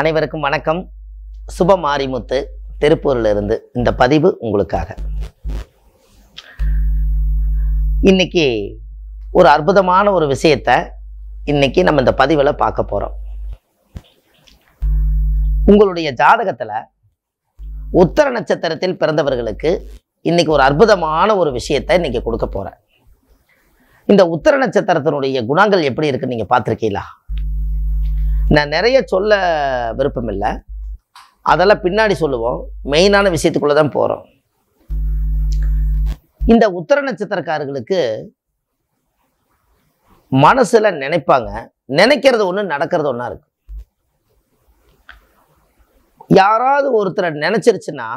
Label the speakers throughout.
Speaker 1: அனைவருக்கும் வணக்கம் சுப மாரிமுத்து திருப்பூரிலிருந்து இந்த பதிவு உங்களுக்காக இன்னைக்கு ஒரு அற்புதமான ஒரு விஷயத்த இன்னைக்கு நம்ம இந்த பதிவில் பார்க்க போகிறோம் உங்களுடைய ஜாதகத்தில் உத்தர நட்சத்திரத்தில் பிறந்தவர்களுக்கு இன்னைக்கு ஒரு அற்புதமான ஒரு விஷயத்தை இன்னைக்கு கொடுக்க போகிறேன் இந்த உத்தர நட்சத்திரத்தினுடைய குணங்கள் எப்படி இருக்குன்னு நீங்கள் பார்த்துருக்கீங்களா நான் நிறைய சொல்ல விருப்பம் இல்லை அதெல்லாம் பின்னாடி சொல்லுவோம் மெயினான விஷயத்துக்குள்ளே தான் போகிறோம் இந்த உத்தர நட்சத்திரக்காரர்களுக்கு மனசில் நினைப்பாங்க நினைக்கிறது ஒன்று நடக்கிறது ஒன்றா இருக்கு யாராவது ஒருத்தரை நினச்சிருச்சுன்னா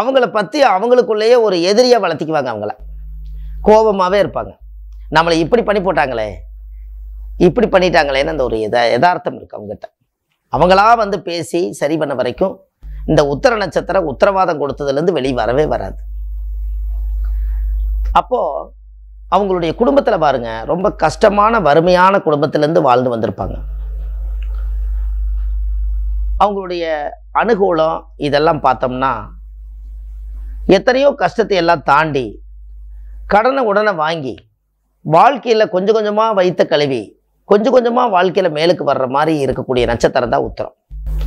Speaker 1: அவங்கள பற்றி அவங்களுக்குள்ளேயே ஒரு எதிரியாக வளர்த்திக்குவாங்க அவங்கள கோபமாகவே இருப்பாங்க நம்மளை இப்படி பண்ணி போட்டாங்களே இப்படி பண்ணிட்டாங்களேன்னு அந்த ஒரு எதா எதார்த்தம் இருக்குது அவங்ககிட்ட அவங்களா வந்து பேசி சரி பண்ண வரைக்கும் இந்த உத்தர நட்சத்திரம் உத்தரவாதம் கொடுத்ததுலேருந்து வெளியே வரவே வராது அப்போது அவங்களுடைய குடும்பத்தில் பாருங்கள் ரொம்ப கஷ்டமான வறுமையான குடும்பத்திலேருந்து வாழ்ந்து வந்திருப்பாங்க அவங்களுடைய அனுகூலம் இதெல்லாம் பார்த்தோம்னா எத்தனையோ கஷ்டத்தை எல்லாம் தாண்டி கடனை உடனே வாங்கி வாழ்க்கையில் கொஞ்சம் கொஞ்சமாக வைத்த கழுவி கொஞ்சம் கொஞ்சமாக வாழ்க்கையில் மேலுக்கு வர்ற மாதிரி இருக்கக்கூடிய நட்சத்திரம் தான் உத்தரம்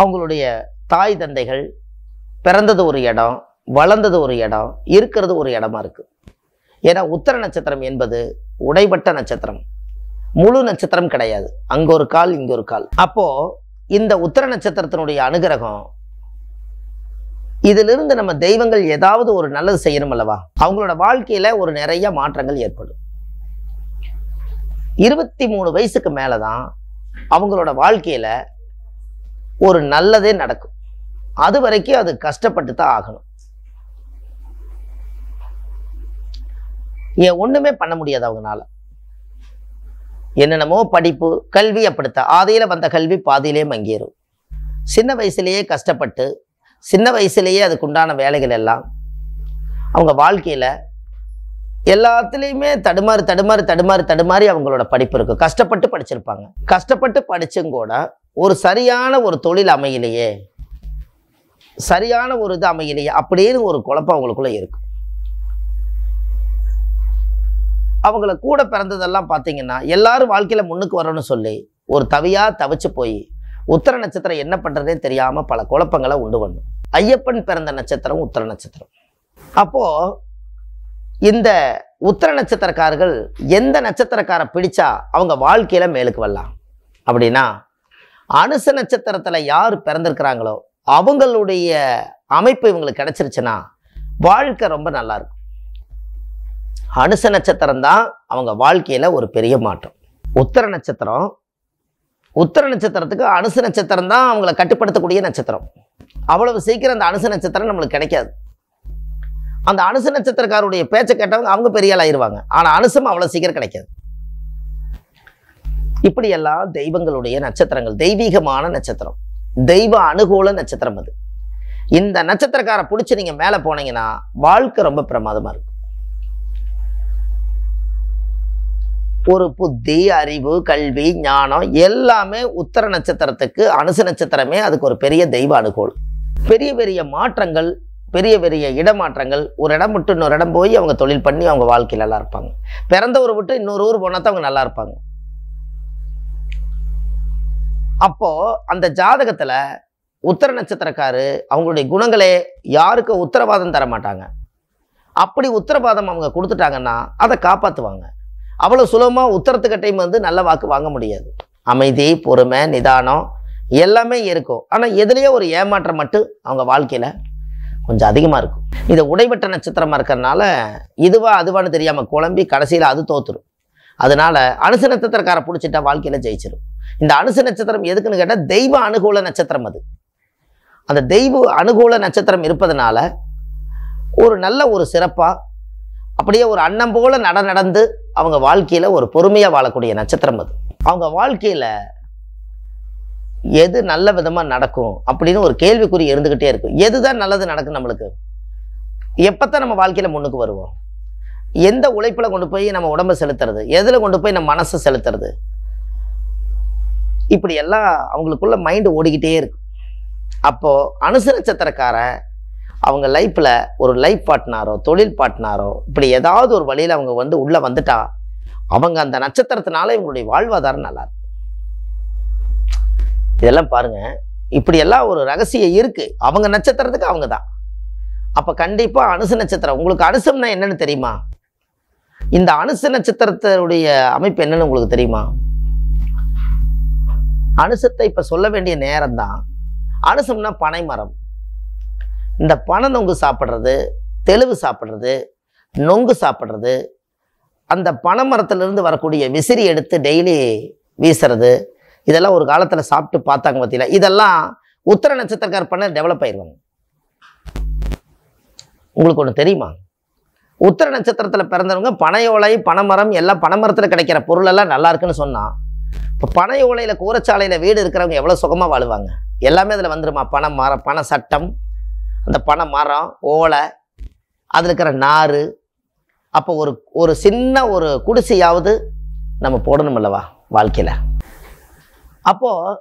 Speaker 1: அவங்களுடைய தாய் தந்தைகள் பிறந்தது ஒரு இடம் வளர்ந்தது ஒரு இடம் இருக்கிறது ஒரு இடமா இருக்குது ஏன்னா உத்தர நட்சத்திரம் என்பது உடைபட்ட நட்சத்திரம் முழு நட்சத்திரம் கிடையாது அங்கே ஒரு கால் இங்கே ஒரு கால் அப்போது இந்த உத்தர நட்சத்திரத்தினுடைய அனுகிரகம் இதிலிருந்து நம்ம தெய்வங்கள் ஏதாவது ஒரு நல்லது செய்யணும் அல்லவா அவங்களோட வாழ்க்கையில் ஒரு நிறைய மாற்றங்கள் ஏற்படும் இருபத்தி மூணு வயசுக்கு மேலே தான் அவங்களோட வாழ்க்கையில் ஒரு நல்லதே நடக்கும் அது வரைக்கும் அது கஷ்டப்பட்டு தான் ஆகணும் ஏன் ஒன்றுமே பண்ண முடியாது அவங்களால என்னென்னமோ படிப்பு கல்வி அப்படித்த ஆதையில் வந்த கல்வி பாதியிலே மங்கேறும் சின்ன வயசுலேயே கஷ்டப்பட்டு சின்ன வயசுலேயே அதுக்குண்டான வேலைகள் எல்லாம் அவங்க வாழ்க்கையில் எல்லாத்துலேயுமே தடுமாறு தடுமாறு தடுமாறு தடுமாறி அவங்களோட படிப்பு இருக்கும் கஷ்டப்பட்டு படிச்சிருப்பாங்க கஷ்டப்பட்டு படித்தும் கூட ஒரு சரியான ஒரு தொழில் அமையலையே சரியான ஒரு இது அமையலையே அப்படின்னு ஒரு குழப்பம் அவங்களுக்குள்ளே இருக்கும் அவங்கள கூட பிறந்ததெல்லாம் பார்த்தீங்கன்னா எல்லாரும் வாழ்க்கையில் முன்னுக்கு வரணும்னு சொல்லி ஒரு தவியாக தவிச்சு போய் உத்தர நட்சத்திரம் என்ன பண்ணுறதே தெரியாமல் பல குழப்பங்களை உண்டு பண்ணும் ஐயப்பன் பிறந்த நட்சத்திரம் உத்தர நட்சத்திரம் அப்போது இந்த உத்தர நட்சத்திரக்காரர்கள் எந்த நட்சத்திரக்காரை பிடிச்சா அவங்க வாழ்க்கையில் மேலுக்கு வரலாம் அப்படின்னா அனுச நட்சத்திரத்தில் யார் பிறந்திருக்கிறாங்களோ அவங்களுடைய அமைப்பு இவங்களுக்கு கிடைச்சிருச்சுன்னா வாழ்க்கை ரொம்ப நல்லா இருக்கும் அனுச நட்சத்திரம் தான் அவங்க வாழ்க்கையில் ஒரு பெரிய மாற்றம் உத்தர நட்சத்திரம் உத்தர நட்சத்திரத்துக்கு அனுசு நட்சத்திரம் தான் அவங்களை கட்டுப்படுத்தக்கூடிய நட்சத்திரம் அவ்வளவு சீக்கிரம் அந்த அனுச நட்சத்திரம் நம்மளுக்கு கிடைக்காது அந்த அனுசு நட்சத்திரக்காரருடைய பேச்சை கேட்டவங்க அவங்க பெரிய ஆளாயிருவாங்க ஆனால் அனுசம் அவ்வளோ சீக்கிரம் கிடைக்காது இப்படியெல்லாம் தெய்வங்களுடைய நட்சத்திரங்கள் தெய்வீகமான நட்சத்திரம் தெய்வ அனுகூல நட்சத்திரம் அது இந்த நட்சத்திரக்காரை பிடிச்சி நீங்கள் மேலே போனீங்கன்னா வாழ்க்கை ரொம்ப பிரமாதமாக இருக்கும் ஒரு புத்தி அறிவு கல்வி ஞானம் எல்லாமே உத்தர நட்சத்திரத்துக்கு அனுசு நட்சத்திரமே அதுக்கு ஒரு பெரிய தெய்வ அனுகூலம் பெரிய பெரிய மாற்றங்கள் பெரிய பெரிய இடமாற்றங்கள் ஒரு இடம் விட்டு இன்னொரு இடம் போய் அவங்க தொழில் பண்ணி அவங்க வாழ்க்கையில் நல்லா இருப்பாங்க பிறந்த ஊர் விட்டு இன்னொரு ஊர் போனால் தான் அவங்க நல்லா இருப்பாங்க அப்போ அந்த ஜாதகத்தில் உத்தர நட்சத்திரக்காரு அவங்களுடைய குணங்களே யாருக்கு உத்தரவாதம் தர மாட்டாங்க அப்படி உத்தரவாதம் அவங்க கொடுத்துட்டாங்கன்னா அதை காப்பாற்றுவாங்க அவ்வளோ சுலபமாக உத்தரத்துக்கிட்டையும் வந்து நல்ல வாக்கு வாங்க முடியாது அமைதி பொறுமை நிதானம் எல்லாமே இருக்கும் ஆனால் எதுலேயோ ஒரு ஏமாற்றம் மட்டும் அவங்க வாழ்க்கையில் கொஞ்சம் அதிகமாக இருக்கும் இது உடைபட்ட நட்சத்திரமாக இருக்கிறனால இதுவா அதுவான்னு தெரியாமல் குழம்பி கடைசியில் அது தோத்துரும் அதனால அனுசு நட்சத்திரக்காரை பிடிச்சிட்டா வாழ்க்கையில் ஜெயிச்சிடும் இந்த அனுசு நட்சத்திரம் எதுக்குன்னு கேட்டால் தெய்வ அனுகூல நட்சத்திரம் அது அந்த தெய்வ அனுகூல நட்சத்திரம் இருப்பதனால ஒரு நல்ல ஒரு சிறப்பாக அப்படியே ஒரு அன்னம் போல நட நடந்து அவங்க வாழ்க்கையில் ஒரு பொறுமையாக வாழக்கூடிய நட்சத்திரம் அது அவங்க வாழ்க்கையில் எது நல்ல விதமாக நடக்கும் அப்படின்னு ஒரு கேள்விக்குறி இருந்துக்கிட்டே இருக்கும் எது தான் நல்லது நடக்கும் நம்மளுக்கு எப்போத்தான் நம்ம வாழ்க்கையில் முன்னுக்கு வருவோம் எந்த உழைப்பில் கொண்டு போய் நம்ம உடம்பு செலுத்துறது எதில் கொண்டு போய் நம்ம மனசை செலுத்துறது இப்படி எல்லாம் அவங்களுக்குள்ள மைண்டு ஓடிக்கிட்டே இருக்கும் அப்போது அனுசரிச்சத்திரக்காரன் அவங்க லைஃப்பில் ஒரு லைஃப் பாட்னாரோ தொழில் பாட்னாரோ இப்படி ஏதாவது ஒரு வழியில் அவங்க வந்து உள்ளே வந்துட்டா அவங்க அந்த நட்சத்திரத்தினால இவங்களுடைய வாழ்வாதாரம் நல்லா இருக்கும் இதெல்லாம் பாருங்க இப்படியெல்லாம் ஒரு ரகசியம் இருக்குது அவங்க நட்சத்திரத்துக்கு அவங்க தான் அப்போ கண்டிப்பாக அனுசு நட்சத்திரம் உங்களுக்கு அனுசம்னா என்னன்னு தெரியுமா இந்த அனுசு நட்சத்திரத்தினுடைய அமைப்பு என்னன்னு உங்களுக்கு தெரியுமா அனுசத்தை இப்போ சொல்ல வேண்டிய நேரம் தான் அனுசம்னா பனை மரம் இந்த பனை நொங்கு சாப்பிட்றது தெளிவு சாப்பிட்றது நொங்கு சாப்பிட்றது அந்த பனை இருந்து வரக்கூடிய விசிறி எடுத்து டெய்லி வீசுறது இதெல்லாம் ஒரு காலத்தில் சாப்பிட்டு பார்த்தாங்க பார்த்தீங்களா இதெல்லாம் உத்தர நட்சத்திரக்கார் பண்ண டெவலப் ஆயிடுவாங்க உங்களுக்கு ஒன்று தெரியுமா உத்தர நட்சத்திரத்தில் பிறந்தவங்க பனையோலை பனைமரம் எல்லாம் பனைமரத்தில் கிடைக்கிற பொருளெல்லாம் நல்லா இருக்குன்னு சொன்னால் இப்போ பனை ஓலையில் கூரச்சாலையில் வீடு இருக்கிறவங்க எவ்வளோ சுகமாக வாழுவாங்க எல்லாமே அதில் வந்துருமா பனை மரம் பனை சட்டம் அந்த பனை மரம் ஓலை அதில் இருக்கிற நார் அப்போ ஒரு ஒரு சின்ன ஒரு குடிசையாவது நம்ம போடணும் அல்லவா வாழ்க்கையில் அப்போது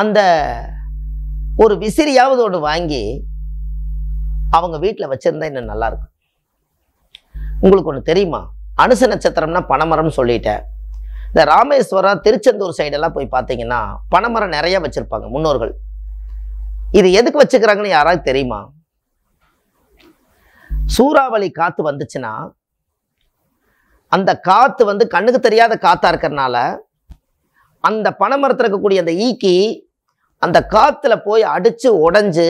Speaker 1: அந்த ஒரு விசிறியாவது ஒன்று வாங்கி அவங்க வீட்டில் வச்சுருந்தா இன்னும் நல்லாயிருக்கும் உங்களுக்கு ஒன்று தெரியுமா அனுச நட்சத்திரம்னா பனைமரம்னு சொல்லிட்டேன் இந்த ராமேஸ்வரம் திருச்செந்தூர் சைடெல்லாம் போய் பார்த்தீங்கன்னா பனைமரம் நிறையா வச்சுருப்பாங்க முன்னோர்கள் இது எதுக்கு வச்சுக்கிறாங்கன்னு யாராவது தெரியுமா சூறாவளி காற்று வந்துச்சுன்னா அந்த காற்று வந்து கண்ணுக்கு தெரியாத காற்றா இருக்கிறனால அந்த பனைமரத்தில் இருக்கக்கூடிய அந்த ஈக்கி அந்த காற்றுல போய் அடித்து உடஞ்சு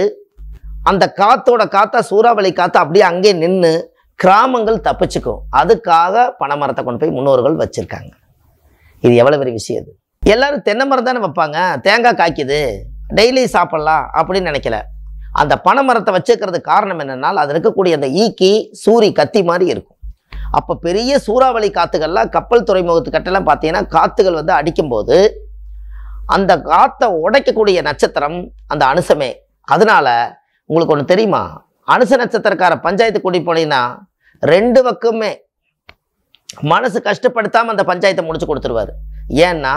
Speaker 1: அந்த காற்றோட காற்றா சூறாவளி காற்று அப்படியே அங்கே நின்று கிராமங்கள் தப்பிச்சுக்கும் அதுக்காக பனைமரத்தை கொண்டு போய் முன்னோர்கள் வச்சுருக்காங்க இது எவ்வளோ பெரிய விஷயம் இது எல்லோரும் தென்னை மரம் தானே வைப்பாங்க தேங்காய் காய்க்குது டெய்லி சாப்பிட்லாம் அப்படின்னு நினைக்கல அந்த பனைமரத்தை வச்சுக்கிறது காரணம் என்னென்னால் அது இருக்கக்கூடிய அந்த ஈக்கி சூரி கத்தி மாதிரி இருக்கும் அப்போ பெரிய சூறாவளி காற்றுகள்லாம் கப்பல் துறைமுகத்து கட்டெல்லாம் பார்த்தீங்கன்னா காற்றுகள் வந்து அடிக்கும்போது அந்த காற்றை உடைக்கக்கூடிய நட்சத்திரம் அந்த அனுசமே அதனால் உங்களுக்கு ஒன்று தெரியுமா அனுச நட்சத்திரக்கார பஞ்சாயத்து கூடி போனீங்கன்னா ரெண்டு பக்கமே மனசு கஷ்டப்படுத்தாமல் அந்த பஞ்சாயத்தை முடிச்சு கொடுத்துருவார் ஏன்னா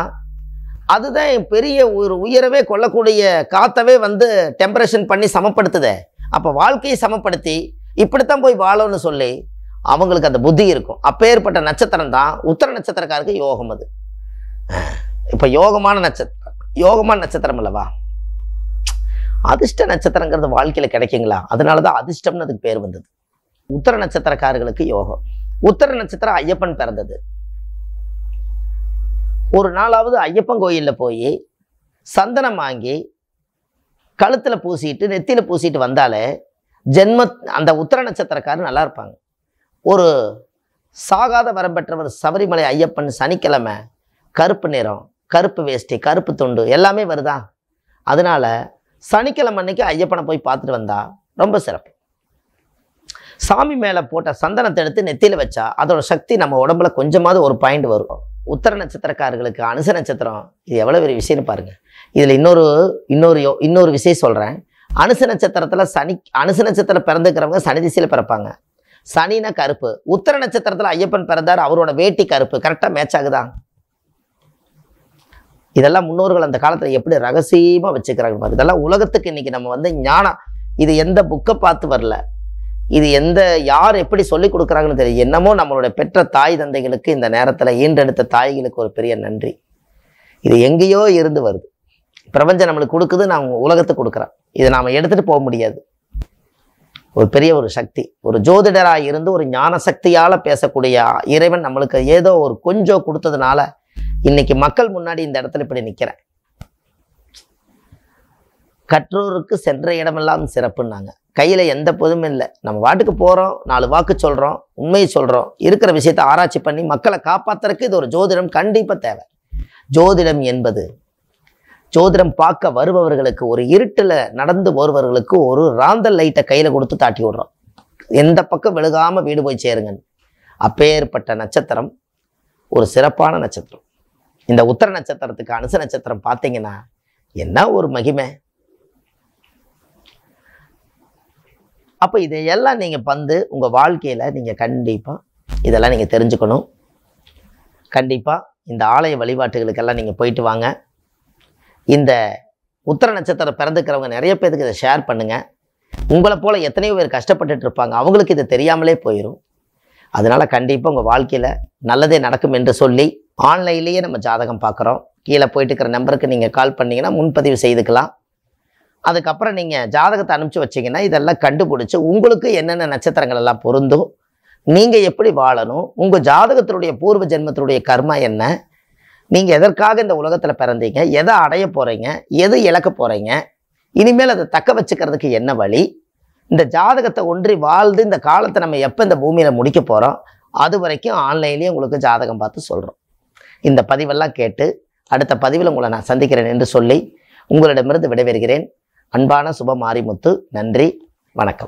Speaker 1: அதுதான் பெரிய ஒரு உயரவே கொள்ளக்கூடிய காற்றவே வந்து டெம்பரேஷன் பண்ணி சமப்படுத்துதே அப்போ வாழ்க்கையை சமப்படுத்தி இப்படித்தான் போய் வாழும்னு சொல்லி அவங்களுக்கு அந்த புத்தி இருக்கும் அப்பேற்பட்ட நட்சத்திரம் தான் உத்தர நட்சத்திரக்காருக்கு யோகம் அது இப்போ யோகமான நட்சத்திரம் யோகமான நட்சத்திரம் அல்லவா அதிர்ஷ்ட நட்சத்திரங்கிறது வாழ்க்கையில் கிடைக்குங்களா அதனால தான் அதிர்ஷ்டம்னு அதுக்கு பேர் வந்தது உத்தர நட்சத்திரக்காரர்களுக்கு யோகம் உத்தர நட்சத்திரம் ஐயப்பன் பிறந்தது ஒரு நாளாவது ஐயப்பன் கோயிலில் போய் சந்தனம் வாங்கி கழுத்தில் பூசிட்டு நெத்தியில் பூசிட்டு வந்தாலே ஜென்ம அந்த உத்தர நட்சத்திரக்காரர் நல்லா இருப்பாங்க ஒரு சாகாத வரம் பெற்றவர் சபரிமலை ஐயப்பன் சனிக்கிழமை கருப்பு நிறம் கருப்பு வேஷ்டி கருப்பு துண்டு எல்லாமே வருதா அதனால் சனிக்கிழமை அன்னைக்கு ஐயப்பனை போய் பார்த்துட்டு வந்தா ரொம்ப சிறப்பு சாமி மேலே போட்ட சந்தனத்தை எடுத்து நெத்தியில் வச்சா அதோட சக்தி நம்ம உடம்புல கொஞ்சமாவது ஒரு பாயிண்ட் வரும் உத்தர நட்சத்திரக்காரர்களுக்கு அனுச நட்சத்திரம் இது எவ்வளோ பெரிய விஷயம்னு பாருங்கள் இதில் இன்னொரு இன்னொரு இன்னொரு விஷயம் சொல்கிறேன் அனுச நட்சத்திரத்தில் சனி அனுச நட்சத்திரம் பிறந்துக்கிறவங்க சனி திசையில் பிறப்பாங்க சனின கருப்பு உத்தர நட்சத்திரத்தில் ஐயப்பன் பிறந்தார் அவரோட வேட்டி கருப்பு கரெக்டாக மேட்ச் ஆகுதா இதெல்லாம் முன்னோர்கள் அந்த காலத்தில் எப்படி ரகசியமாக வச்சுக்கிறாங்க இதெல்லாம் உலகத்துக்கு இன்னைக்கு நம்ம வந்து ஞானம் இது எந்த புக்கை பார்த்து வரல இது எந்த யார் எப்படி சொல்லி கொடுக்குறாங்கன்னு தெரியும் என்னமோ நம்மளுடைய பெற்ற தாய் தந்தைகளுக்கு இந்த நேரத்தில் ஈண்டெடுத்த தாய்களுக்கு ஒரு பெரிய நன்றி இது எங்கேயோ இருந்து வருது பிரபஞ்சம் நம்மளுக்கு கொடுக்குது நான் உலகத்துக்கு கொடுக்குறேன் இதை நாம் எடுத்துகிட்டு போக முடியாது ஒரு பெரிய ஒரு சக்தி ஒரு ஜோதிடராக இருந்து ஒரு ஞான சக்தியால் பேசக்கூடிய இறைவன் நம்மளுக்கு ஏதோ ஒரு கொஞ்சம் கொடுத்ததுனால இன்னைக்கு மக்கள் முன்னாடி இந்த இடத்துல இப்படி நிற்கிறேன் கற்றோருக்கு சென்ற இடமெல்லாம் சிறப்புன்னாங்க கையில் எந்த பொதுமே இல்லை நம்ம வாட்டுக்கு போகிறோம் நாலு வாக்கு சொல்கிறோம் உண்மையை சொல்கிறோம் இருக்கிற விஷயத்தை ஆராய்ச்சி பண்ணி மக்களை காப்பாற்றுறதுக்கு இது ஒரு ஜோதிடம் கண்டிப்பாக தேவை ஜோதிடம் என்பது ஜோதிடம் பார்க்க வருபவர்களுக்கு ஒரு இருட்டில் நடந்து வருபவர்களுக்கு ஒரு ராந்தல் லைட்டை கையில் கொடுத்து தாட்டி விடுறோம் எந்த பக்கம் விழுகாமல் வீடு போய் சேருங்கன்னு அப்பேற்பட்ட நட்சத்திரம் ஒரு சிறப்பான நட்சத்திரம் இந்த உத்தர நட்சத்திரத்துக்கு அனுச நட்சத்திரம் பார்த்தீங்கன்னா என்ன ஒரு மகிமை அப்போ இதையெல்லாம் நீங்கள் வந்து உங்கள் வாழ்க்கையில் நீங்கள் கண்டிப்பாக இதெல்லாம் நீங்கள் தெரிஞ்சுக்கணும் கண்டிப்பாக இந்த ஆலய வழிபாட்டுகளுக்கெல்லாம் நீங்கள் போயிட்டு வாங்க இந்த உத்தர நட்சத்திரம் பிறந்துக்கிறவங்க நிறைய பேருக்கு இதை ஷேர் பண்ணுங்கள் உங்களை போல் எத்தனையோ பேர் கஷ்டப்பட்டுட்டு இருப்பாங்க அவங்களுக்கு இது தெரியாமலே போயிடும் அதனால் கண்டிப்பாக உங்கள் வாழ்க்கையில் நல்லதே நடக்கும் என்று சொல்லி ஆன்லைன்லேயே நம்ம ஜாதகம் பார்க்குறோம் கீழே போயிட்டு இருக்கிற நம்பருக்கு நீங்கள் கால் பண்ணிங்கன்னா முன்பதிவு செய்துக்கலாம் அதுக்கப்புறம் நீங்கள் ஜாதகத்தை அனுப்பிச்சி வச்சிங்கன்னா இதெல்லாம் கண்டுபிடிச்சி உங்களுக்கு என்னென்ன நட்சத்திரங்கள் எல்லாம் பொருந்தும் நீங்கள் எப்படி வாழணும் உங்கள் ஜாதகத்தினுடைய பூர்வ ஜென்மத்தினுடைய கர்மா என்ன நீங்கள் எதற்காக இந்த உலகத்தில் பிறந்தீங்க எதை அடைய போகிறீங்க எது இழக்க போகிறீங்க இனிமேல் அதை தக்க வச்சுக்கிறதுக்கு என்ன வழி இந்த ஜாதகத்தை ஒன்றி வாழ்ந்து இந்த காலத்தை நம்ம எப்போ இந்த பூமியில் முடிக்க போகிறோம் அது வரைக்கும் ஆன்லைன்லேயே உங்களுக்கு ஜாதகம் பார்த்து சொல்கிறோம் இந்த பதிவெல்லாம் கேட்டு அடுத்த பதிவில் உங்களை நான் சந்திக்கிறேன் என்று சொல்லி உங்களிடமிருந்து விடைபெறுகிறேன் அன்பான சுபமாரிமுத்து நன்றி வணக்கம்